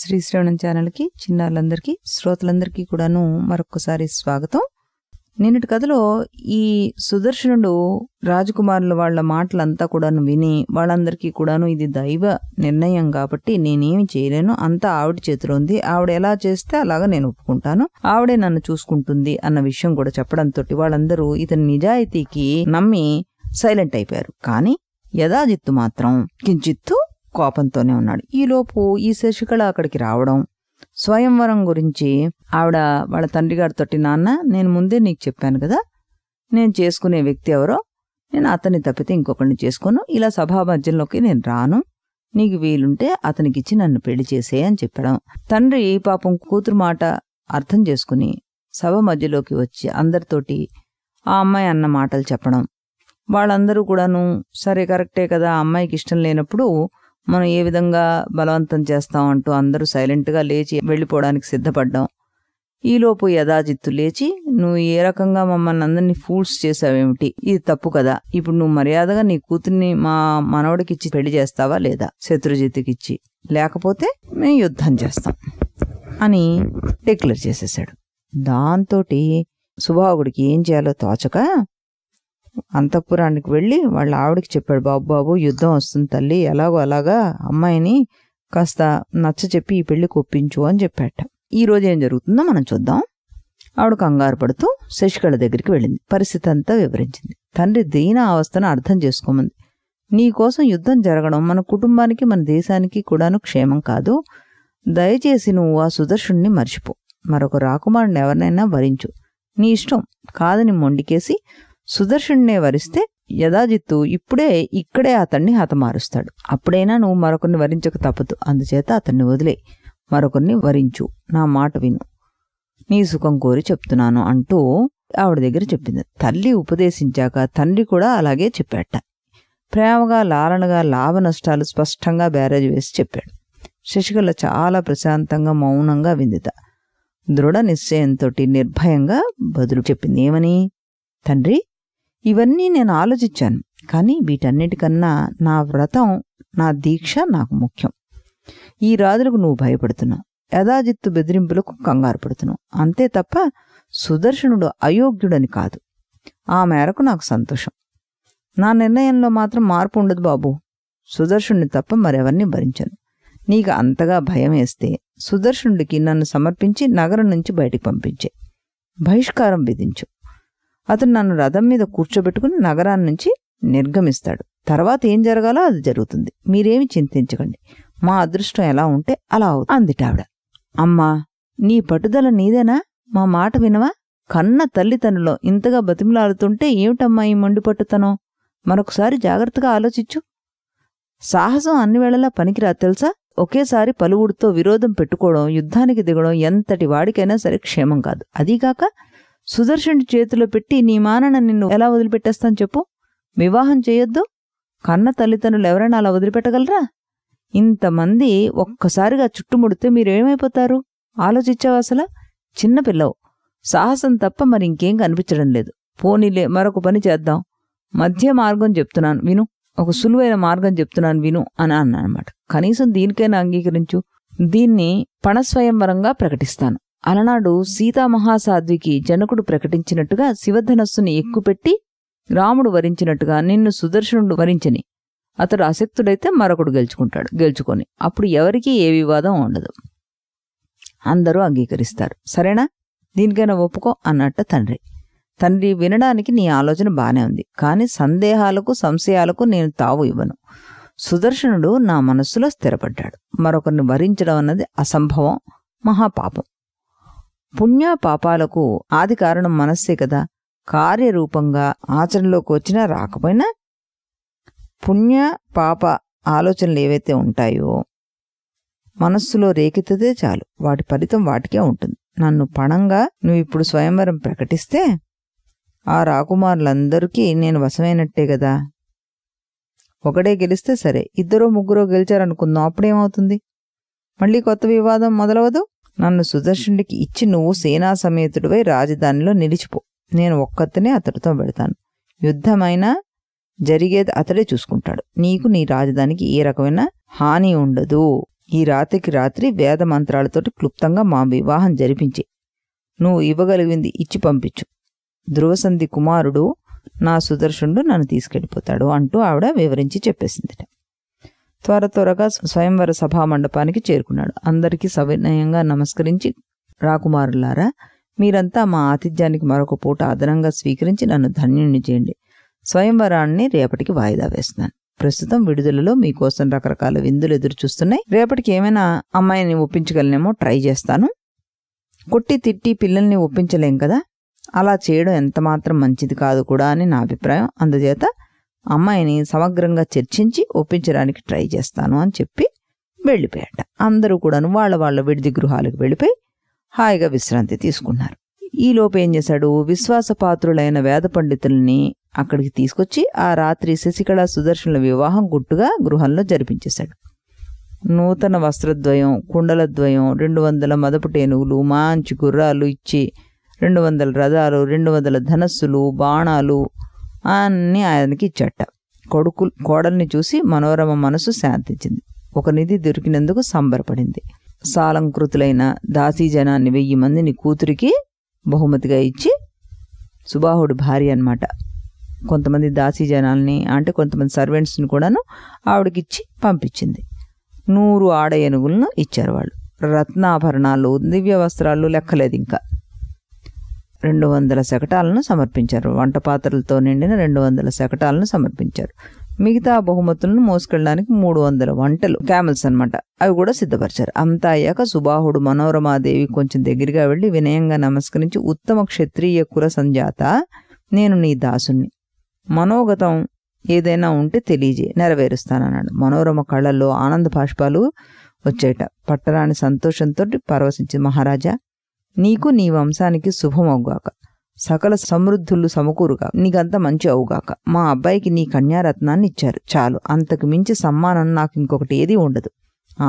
శ్రీశ్రవణం ఛానల్కి చిన్నారులందరికీ శ్రోతలందరికీ కూడాను మరొకసారి స్వాగతం నిన్నటి కథలో ఈ సుదర్శనుడు రాజకుమారుల వాళ్ళ మాటలంతా కూడాను విని వాళ్ళందరికీ కూడాను ఇది దైవ నిర్ణయం కాబట్టి నేనేమి చేయలేను అంతా ఆవిడ చేతిలో ఉంది ఆవిడ ఎలా చేస్తే అలాగా నేను ఒప్పుకుంటాను ఆవిడే నన్ను చూసుకుంటుంది అన్న విషయం కూడా చెప్పడంతో వాళ్ళందరూ ఇతని నిజాయితీకి నమ్మి సైలెంట్ అయిపోయారు కానీ యథాజిత్తు మాత్రం కించిత్తు కోపంతోనే ఉన్నాడు ఈలోపు ఈ శశికళ అక్కడికి రావడం స్వయంవరం గురించి ఆవిడ వాళ్ళ తండ్రి గారితో నాన్న నేను ముందే నీకు చెప్పాను కదా నేను చేసుకునే వ్యక్తి ఎవరో నేను అతన్ని తప్పితే ఇంకొకరిని చేసుకోను ఇలా సభా మధ్యంలోకి నేను రాను నీకు వీలుంటే అతనికిచ్చి నన్ను పెళ్లి చేసే అని చెప్పడం తండ్రి పాపం కూతురు మాట అర్థం చేసుకుని సభ మధ్యలోకి వచ్చి అందరితోటి ఆ అమ్మాయి అన్న మాటలు చెప్పడం వాళ్ళందరూ కూడాను సరే కరెక్టే కదా అమ్మాయికి ఇష్టం లేనప్పుడు మనం ఏ విధంగా బలవంతం చేస్తాం అంటూ అందరూ సైలెంట్గా లేచి వెళ్ళిపోవడానికి సిద్ధపడ్డాం ఈలోపు యథాజిత్తు లేచి నువ్వు ఏ రకంగా మమ్మల్ని అందరినీ ఫూల్స్ చేసావేమిటి ఇది తప్పు కదా ఇప్పుడు నువ్వు మర్యాదగా నీ కూతుర్ని మా మనవడికిచ్చి పెళ్లి చేస్తావా లేదా శత్రుజిత్తుకి ఇచ్చి లేకపోతే మేము యుద్ధం చేస్తాం అని డిక్లేర్ చేసేసాడు దాంతో సుభావుడికి ఏం చేయాలో తోచక అంతఃపురానికి వెళ్ళి వాళ్ళ ఆవిడకి చెప్పాడు బాబు బాబు యుద్ధం వస్తుంది తల్లి ఎలాగో అలాగా అమ్మాయిని కాస్త నచ్చ చెప్పి ఈ పెళ్లికి ఒప్పించు అని చెప్పాట ఈరోజు ఏం జరుగుతుందో మనం చూద్దాం ఆవిడ కంగారు పడుతూ శశికళ దగ్గరికి వెళ్ళింది పరిస్థితి అంతా వివరించింది తండ్రి దీన అవస్థను అర్థం చేసుకోమంది నీకోసం యుద్ధం జరగడం మన కుటుంబానికి మన దేశానికి కూడాను క్షేమం కాదు దయచేసి నువ్వు ఆ సుదర్శుణ్ణి మర్చిపో మరొక రాకుమారుని ఎవరినైనా భరించు నీ ఇష్టం కాదని మొండికేసి సుదర్శుడినే వరిస్తే యథాజిత్తు ఇప్పుడే ఇక్కడే అతన్ని హతమారుస్తాడు అప్పుడైనా నువ్వు మరొకరిని వరించక తప్పదు అందుచేత అతన్ని వదిలే మరొకరిని వరించు నా మాట విను నీ సుఖం కోరి చెప్తున్నాను అంటూ ఆవిడ దగ్గర చెప్పింది తల్లి ఉపదేశించాక తండ్రి కూడా అలాగే చెప్పాట ప్రేమగా లాలనగా లాభ నష్టాలు స్పష్టంగా బ్యారేజ్ వేసి చెప్పాడు శశికళ చాలా ప్రశాంతంగా మౌనంగా విందిత దృఢ నిశ్చయంతో నిర్భయంగా బదులు చెప్పింది ఏమని తండ్రి ఇవన్నీ నేను ఆలోచించాను కానీ వీటన్నిటికన్నా నా వ్రతం నా దీక్ష నాకు ముఖ్యం ఈ రాజులకు నువ్వు భయపడుతున్నావు యథాజిత్తు బెదిరింపులకు కంగారు పడుతున్నావు అంతే తప్ప సుదర్శనుడు అయోగ్యుడని కాదు ఆ మేరకు నాకు సంతోషం నా నిర్ణయంలో మాత్రం మార్పు ఉండదు బాబు సుదర్శనుడిని తప్ప మరెవరిని భరించను నీకు అంతగా భయం వేస్తే సుదర్శనుడికి నన్ను సమర్పించి నగరం నుంచి బయటికి పంపించే బహిష్కారం విధించు అతను నన్ను రథం మీద కూర్చోబెట్టుకుని నగరాన్ని నుంచి నిర్గమిస్తాడు తర్వాత ఏం జరగాలో అది జరుగుతుంది మీరేమి చింతించకండి మా అదృష్టం ఎలా ఉంటే అలా అవుతుంది అందిటావిడ అమ్మా నీ పట్టుదల నీదేనా మా మాట వినవా కన్న తల్లితనులో ఇంతగా బతిమలాడుతుంటే ఏమిటమ్మా ఈ మొండి పట్టుతనం మరొకసారి జాగ్రత్తగా ఆలోచించు సాహసం అన్ని వేళలా పనికిరా తెలుసా ఒకేసారి పలువురితో విరోధం పెట్టుకోవడం యుద్ధానికి దిగడం ఎంతటి వాడికైనా సరే క్షేమం కాదు అదీగాక సుదర్శుని చేతిలో పెట్టి నీ మానన నిన్ను ఎలా వదిలిపెట్టేస్తాను చెప్పు వివాహం చేయొద్దు కన్న తల్లిదండ్రులు ఎవరైనా అలా వదిలిపెట్టగలరా ఇంతమంది ఒక్కసారిగా చుట్టుముడితే మీరేమైపోతారు ఆలోచించావు అసలు చిన్నపిల్లవు సాహసం తప్ప మరి ఇంకేం కనిపించడం లేదు పోనీలే మరొక పని చేద్దాం మధ్య మార్గం చెప్తున్నాను విను ఒక సులువైన మార్గం చెప్తున్నాను విను అని అన్నమాట కనీసం దీనికైనా అంగీకరించు దీన్ని పణస్వయంవరంగా ప్రకటిస్తాను అలనాడు సీతామహాసాధ్వికి జనకుడు ప్రకటించినట్టుగా శివధనస్సుని ఎక్కుపెట్టి రాముడు వరించినట్టుగా నిన్ను సుదర్శనుడు వరించని అతడు అశక్తుడైతే మరొకడు గెలుచుకుంటాడు గెలుచుకొని అప్పుడు ఎవరికీ ఏ వివాదం ఉండదు అందరూ అంగీకరిస్తారు సరేనా దీనికైనా ఒప్పుకో అన్నట్ట తండ్రి తండ్రి వినడానికి నీ ఆలోచన బానే ఉంది కానీ సందేహాలకు సంశయాలకు నేను తావు ఇవ్వను సుదర్శనుడు నా మనస్సులో స్థిరపడ్డాడు మరొకరిని వరించడం అన్నది అసంభవం మహాపాపం పుణ్య పాపాలకు ఆది కారణం మనస్సే కదా కార్యరూపంగా ఆచరణలోకి వచ్చినా రాకపోయినా పుణ్య పాప ఆలోచనలు ఏవైతే ఉంటాయో మనస్సులో రేకెత్తదే చాలు వాటి ఫలితం వాటికే ఉంటుంది నన్ను పణంగా నువ్వు ఇప్పుడు స్వయంవరం ప్రకటిస్తే ఆ రాకుమారులందరికీ నేను వశమైనట్టే కదా ఒకడే గెలిస్తే సరే ఇద్దరో ముగ్గురో గెలిచారనుకుందాం అప్పుడేమవుతుంది మళ్ళీ కొత్త వివాదం మొదలవదు నన్ను సుదర్శనుడికి ఇచ్చి నువ్వు సేనా సమేతుడివై రాజధానిలో నిలిచిపో నేను ఒక్కతనే అతడితో పెడతాను యుద్ధమైనా జరిగేది అతడే చూసుకుంటాడు నీకు నీ రాజధానికి ఏ రకమైన హాని ఉండదు ఈ రాత్రికి రాత్రి వేద మంత్రాలతోటి క్లుప్తంగా మా వివాహం జరిపించే నువ్వు ఇవ్వగలిగింది ఇచ్చి పంపించు ధ్రువసంధి కుమారుడు నా సుదర్శనుడు నన్ను తీసుకెళ్ళిపోతాడు అంటూ ఆవిడ వివరించి చెప్పేసిందిట త్వర త్వరగా స్వయంవర సభా మండపానికి చేరుకున్నాడు అందరికీ సవినయంగా నమస్కరించి రాకుమారులారా మీరంతా మా ఆతిథ్యానికి మరొక పూట అదనంగా స్వీకరించి నన్ను ధన్యుణ్ణి చేయండి స్వయంవరాన్ని రేపటికి వాయిదా వేస్తున్నాను ప్రస్తుతం విడుదలలో మీకోసం రకరకాల విందులు ఎదురు చూస్తున్నాయి రేపటికి ఏమైనా అమ్మాయిని ఒప్పించగలనేమో ట్రై చేస్తాను కొట్టి తిట్టి పిల్లల్ని ఒప్పించలేం కదా అలా చేయడం ఎంతమాత్రం మంచిది కాదు కూడా అని నా అభిప్రాయం అందుచేత అమ్మాయిని సమగ్రంగా చర్చించి ఒప్పించడానికి ట్రై చేస్తాను అని చెప్పి వెళ్ళిపోయాట అందరూ కూడాను వాళ్ళ వాళ్ళ విడిది గృహాలకు వెళ్ళిపోయి హాయిగా విశ్రాంతి తీసుకున్నారు ఈలోపు ఏం చేశాడు విశ్వాసపాత్రులైన వేద పండితుల్ని అక్కడికి తీసుకొచ్చి ఆ రాత్రి శశికళ సుదర్శనుల వివాహం గుట్టుగా గృహంలో జరిపించేశాడు నూతన వస్త్రద్వయం కుండలద్వయం రెండు వందల మదపుటేనుగులు మాంచి గుర్రాలు ఇచ్చి రెండు వందల రథాలు రెండు వందల ధనస్సులు బాణాలు అన్నీ ఆయనకి ఇచ్చట కొడుకు కోడల్ని చూసి మనోరమ మనసు శాంతించింది ఒక నిధి దొరికినందుకు సంబరపడింది సాలంకృతులైన దాసీజనాన్ని వెయ్యి మందిని కూతురికి బహుమతిగా ఇచ్చి సుబాహుడు భార్య అనమాట కొంతమంది దాసీజనాల్ని అంటే కొంతమంది సర్వెంట్స్ని కూడాను ఆవిడకిచ్చి పంపించింది నూరు ఆడ ఏనుగులను ఇచ్చారు వాళ్ళు రత్నాభరణాలు దివ్య వస్త్రాలు లెక్కలేదు ఇంకా రెండు వందల శకటాలను సమర్పించారు వంట పాత్రలతో నిండిన రెండు వందల శకటాలను సమర్పించారు మిగతా బహుమతులను మోసుకెళ్ళడానికి మూడు వందల వంటలు క్యామెల్స్ అనమాట అవి కూడా సిద్ధపరిచారు అంతా అయ్యాక సుబాహుడు మనోరమాదేవి కొంచెం దగ్గరగా వెళ్ళి వినయంగా నమస్కరించి ఉత్తమ క్షత్రియ కుల సంజాత నేను నీ దాసుణ్ణి మనోగతం ఏదైనా ఉంటే తెలియజే నెరవేరుస్తానన్నాడు మనోరమ కళ్ళల్లో ఆనంద బాష్పాలు వచ్చేట పట్టరాని సంతోషంతో పరవశించి మహారాజా నీకు నీ వంశానికి శుభమవుగాక సకల సమృద్ధులు సమకూరుగా నీకంత మంచి అవుగాక మా అబ్బాయికి నీ కన్యారత్నాన్ని ఇచ్చారు చాలు అంతకు మించి సమ్మానం నాకు ఇంకొకటి ఏది ఉండదు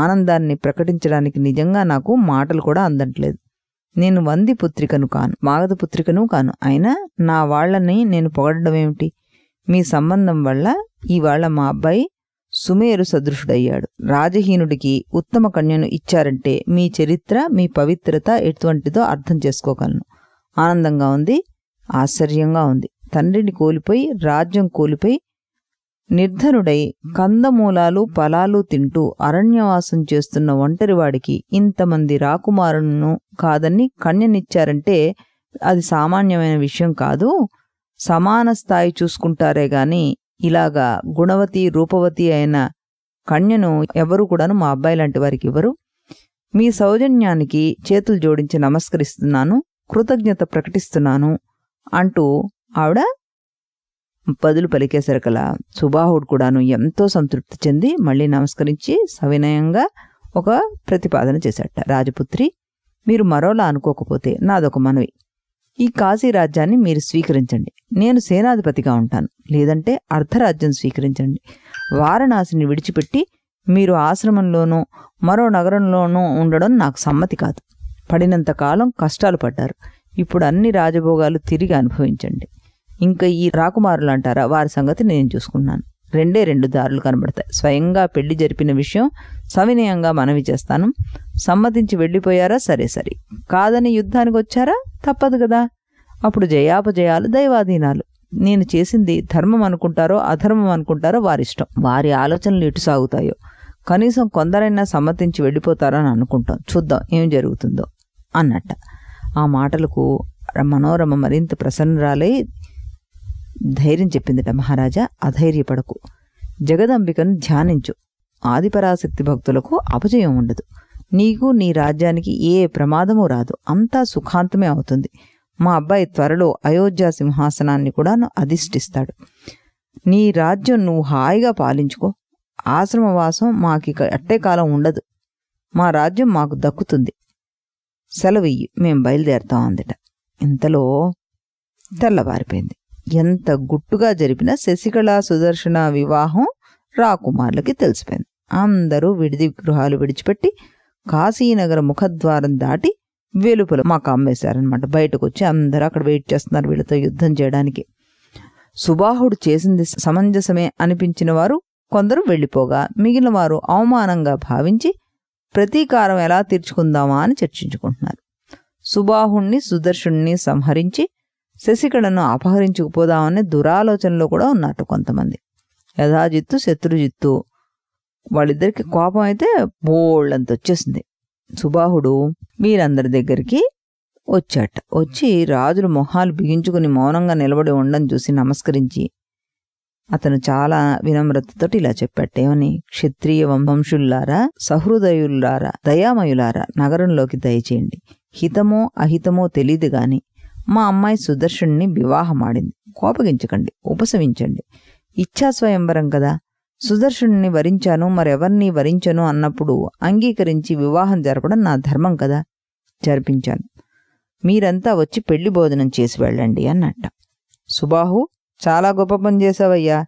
ఆనందాన్ని ప్రకటించడానికి నిజంగా నాకు మాటలు కూడా అందట్లేదు నేను వంది పుత్రికను కాను మాగధ పుత్రికను కాను అయినా నా వాళ్లని నేను పొగడడం ఏమిటి మీ సంబంధం వల్ల ఇవాళ మా అబ్బాయి సుమేరు సదృశుడయ్యాడు రాజహీనుడికి ఉత్తమ కన్యను ఇచ్చారంటే మీ చరిత్ర మీ పవిత్రత ఎటువంటిదో అర్థం చేసుకోగలను ఆనందంగా ఉంది ఆశ్చర్యంగా ఉంది తండ్రిని కోల్పోయి రాజ్యం కోల్పోయి నిర్ధనుడై కందమూలాలు ఫలాలు తింటూ అరణ్యవాసం చేస్తున్న ఒంటరివాడికి ఇంతమంది రాకుమారును కాదని కన్యనిచ్చారంటే అది సామాన్యమైన విషయం కాదు సమాన స్థాయి చూసుకుంటారే గాని ఇలాగా గుణవతి రూపవతి అయిన కన్యను ఎవరు కూడాను మా అబ్బాయి లాంటి వారికి ఇవ్వరు మీ సౌజన్యానికి చేతులు జోడించి నమస్కరిస్తున్నాను కృతజ్ఞత ప్రకటిస్తున్నాను అంటూ ఆవిడ పదులు కల సుబాహుడు కూడాను ఎంతో సంతృప్తి చెంది మళ్ళీ నమస్కరించి సవినయంగా ఒక ప్రతిపాదన చేశాట రాజపుత్రి మీరు మరోలా అనుకోకపోతే నాదొక మనవి ఈ కాశీ రాజ్యాన్ని మీరు స్వీకరించండి నేను సేనాధిపతిగా ఉంటాను లేదంటే అర్ధరాజ్యం స్వీకరించండి వారణాసిని విడిచిపెట్టి మీరు ఆశ్రమంలోనూ మరో నగరంలోనూ ఉండడం నాకు సమ్మతి కాదు పడినంతకాలం కష్టాలు పడ్డారు ఇప్పుడు అన్ని రాజభోగాలు తిరిగి అనుభవించండి ఇంకా ఈ రాకుమారులు అంటారా వారి సంగతి నేను చూసుకున్నాను రెండే రెండు దారులు కనబడతాయి స్వయంగా పెళ్లి జరిపిన విషయం సవినయంగా మనవి చేస్తాను సమ్మతించి వెళ్ళిపోయారా సరే సరే కాదని యుద్ధానికి వచ్చారా తప్పదు కదా అప్పుడు జయాపజయాలు దైవాధీనాలు నేను చేసింది ధర్మం అనుకుంటారో అధర్మం అనుకుంటారో వారిష్టం వారి ఆలోచనలు ఇటు సాగుతాయో కనీసం కొందరైనా సమ్మతించి వెళ్ళిపోతారని అనుకుంటాం చూద్దాం ఏం జరుగుతుందో అన్నట్ట ఆ మాటలకు మనోరమ మరింత ప్రసన్నరాలై ధైర్యం చెప్పిందిట మహారాజా అధైర్యపడకు జగదంబికను ధ్యానించు ఆదిపరాశక్తి భక్తులకు అపజయం ఉండదు నీకు నీ రాజ్యానికి ఏ ప్రమాదము రాదు అంతా సుఖాంతమే అవుతుంది మా అబ్బాయి త్వరలో అయోధ్య సింహాసనాన్ని కూడా అధిష్ఠిస్తాడు నీ రాజ్యం నువ్వు హాయిగా పాలించుకో ఆశ్రమవాసం మాకి అట్టే కాలం ఉండదు మా రాజ్యం మాకు దక్కుతుంది సెలవు ఇయ్యి మేము బయలుదేరుతాం అందట ఇంతలో తెల్లవారిపోయింది ఎంత గుట్టుగా జరిపిన శశికళ సుదర్శన వివాహం రాకుమార్లకి తెలిసిపోయింది అందరూ విడిది గృహాలు విడిచిపెట్టి కాశీనగర ముఖద్వారం దాటి వెలుపల మాకు అమ్మేశారనమాట బయటకు వచ్చి అందరూ అక్కడ వెయిట్ చేస్తున్నారు వీళ్ళతో యుద్ధం చేయడానికి సుబాహుడు చేసింది సమంజసమే అనిపించిన వారు కొందరు వెళ్ళిపోగా మిగిలిన వారు అవమానంగా భావించి ప్రతీకారం ఎలా తీర్చుకుందామా అని చర్చించుకుంటున్నారు సుబాహుణ్ణి సుదర్శుణ్ణి సంహరించి శశికళను అపహరించుకుపోదామనే దురాలోచనలో కూడా ఉన్నట్టు కొంతమంది యథాజిత్తు శత్రుజిత్తు వాళ్ళిద్దరికి కోపం అయితే బోళ్ళంత వచ్చేసింది సుబాహుడు మీరందరి దగ్గరికి వచ్చాట వచ్చి రాజులు మొహాలు బిగించుకుని మౌనంగా నిలబడి ఉండని చూసి నమస్కరించి అతను చాలా వినమ్రతతోటి ఇలా చెప్పాటేమని క్షత్రియ వంశంశుల్లారా సహృదయులారా దయామయులారా నగరంలోకి దయచేయండి హితమో అహితమో తెలియదు గాని మా అమ్మాయి సుదర్శుణ్ణి వివాహమాడింది కోపగించకండి ఉపశమించండి ఇచ్ఛాస్వయంవరం కదా సుదర్శుణ్ణి వరించాను మరెవరిని వరించను అన్నప్పుడు అంగీకరించి వివాహం జరపడం నా ధర్మం కదా జరిపించాను మీరంతా వచ్చి పెళ్లి భోజనం చేసి వెళ్ళండి అన్నట్ట సుబాహు చాలా గొప్ప పని చేసావయ్యా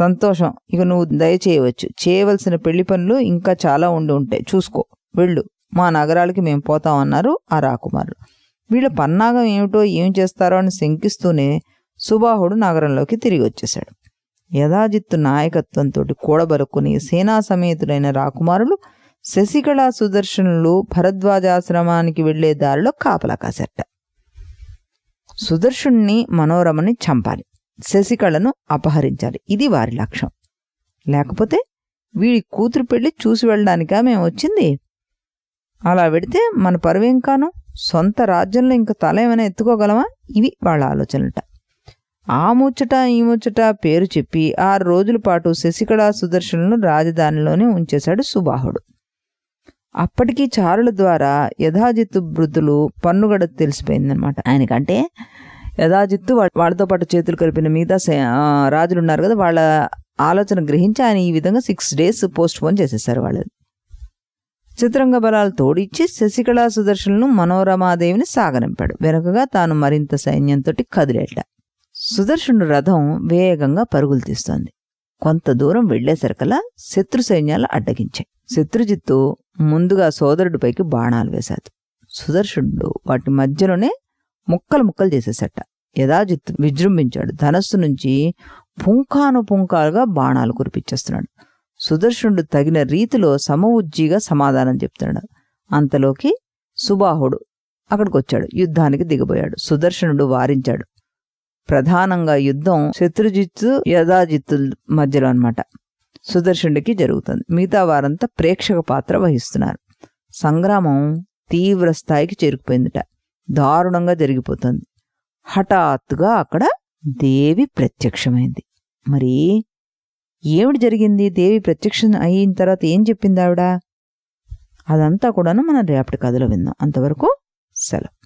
సంతోషం ఇక నువ్వు దయచేయవచ్చు చేయవలసిన పెళ్లి పనులు ఇంకా చాలా ఉండి ఉంటాయి చూసుకో వెళ్ళు మా నగరాలకి మేము పోతామన్నారు ఆ రాకుమారులు వీళ్ళ పన్నాగం ఏమిటో ఏం చేస్తారో అని శంకిస్తూనే సుబాహుడు నగరంలోకి తిరిగి వచ్చేశాడు యథాజిత్తు నాయకత్వంతో కూడబరుకుని సేనా సమేతులైన రాకుమారులు శశికళ సుదర్శనులు భరద్వాజాశ్రమానికి వెళ్లే దారిలో కాపలా కాసేట సుదర్శుణ్ణి మనోరమని చంపాలి శశికళను అపహరించాలి ఇది వారి లక్ష్యం లేకపోతే వీడి కూతురు పెళ్లి చూసి వెళ్ళడానికా మేము వచ్చింది అలా వెడితే మన పరువేం కాను సొంత రాజ్యంలో ఇంకా తల ఏమైనా ఎత్తుకోగలమా ఇవి వాళ్ళ ఆలోచనలట ఆ ముచ్చట ఈ ముచ్చట పేరు చెప్పి ఆరు రోజుల పాటు శశికళ సుదర్శనులను రాజధానిలోనే ఉంచేశాడు సుబాహుడు అప్పటికీ చారుల ద్వారా యథాజిత్తు బృద్ధులు పన్నుగడ తెలిసిపోయిందనమాట ఆయనకంటే యథాజిత్తు వాళ్ళతో పాటు చేతులు కలిపిన మిగతా రాజులు ఉన్నారు కదా వాళ్ళ ఆలోచన గ్రహించి ఆయన ఈ విధంగా సిక్స్ డేస్ పోస్ట్ పోన్ చేసేసారు వాళ్ళు చిత్రంగ బలాలు తోడిచ్చి శశికళా సుదర్శనను మనోరమాదేవిని సాగనింపాడు వెనుకగా తాను మరింత సైన్యంతో కదిలేట సుదర్శనుడు రథం వేగంగా పరుగులు తీస్తోంది కొంత దూరం వెళ్లేసరికలా శత్రు సైన్యాలు అడ్డగించాయి శత్రుజిత్తు ముందుగా సోదరుడిపైకి బాణాలు వేశాడు సుదర్శనుడు వాటి మధ్యలోనే ముక్కలు ముక్కలు చేసేసట యథాజిత్తు విజృంభించాడు ధనస్సు నుంచి పుంఖాను పుంఖాలుగా బాణాలు కురిపించేస్తున్నాడు సుదర్శనుడు తగిన రీతిలో సమవుజ్జీగా సమాధానం చెప్తున్నాడు అంతలోకి సుబాహుడు అక్కడికి వచ్చాడు యుద్ధానికి దిగబోయాడు సుదర్శనుడు వారించాడు ప్రధానంగా యుద్ధం శత్రుజిత్తు యథాజిత్తు మధ్యలో అనమాట సుదర్శనుడికి జరుగుతుంది మిగతా వారంతా ప్రేక్షక పాత్ర వహిస్తున్నారు సంగ్రామం తీవ్ర స్థాయికి చేరుకుపోయిందిట దారుణంగా జరిగిపోతుంది హఠాత్తుగా అక్కడ దేవి ప్రత్యక్షమైంది మరి ఏమిటి జరిగింది దేవి ప్రత్యక్షం అయిన తర్వాత ఏం చెప్పింది ఆవిడ అదంతా కూడాను మనం రేపటి కథలో విందాం అంతవరకు సెలవు